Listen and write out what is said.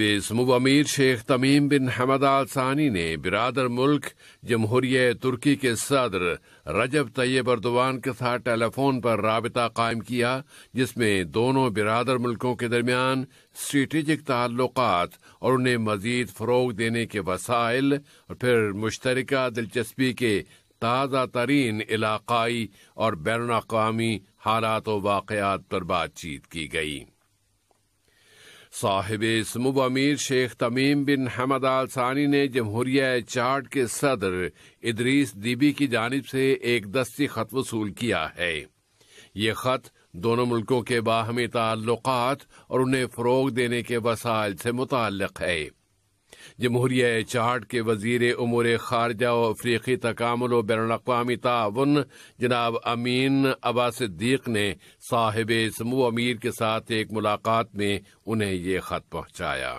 बेसमुब अमीर शेख तमीम बिन हमद अल सानी ने बिरादर मुल्क जमहूरिय तुर्की के सदर रजब तैयब अरदवान के साथ टेलीफोन पर रबता कायम किया जिसमें दोनों बिरादर मुल्कों के दरमियान स्ट्रेटिजिक ताल्लुक और उन्हें मजीद फ़रोग देने के वसाइल और फिर मुश्तर दिलचस्पी के ताज़ा तरीन इलाकई और बैन अवी हालात वाक़ात पर बातचीत की गई साहिब समूब अमीर शेख तमीम बिन हमद आल सानी ने जमहूरिया चार्ट के सदर इदरीस दीबी की जानब से एक दस्ती खत वसूल किया है ये खत दोनों मुल्कों के बाहमी ताल्लुक और उन्हें फ़रोग देने के वसाइल से मुतल है जमहूरिया चाहट के वजीर उमूर खारजा व अफ्रीकी तकामल व बैन अवी ताउन जनाब अमीन अबा सिद्दीक ने साहिब समूह अमीर के साथ एक मुलाकात में उन्हें ये खत पहुँचाया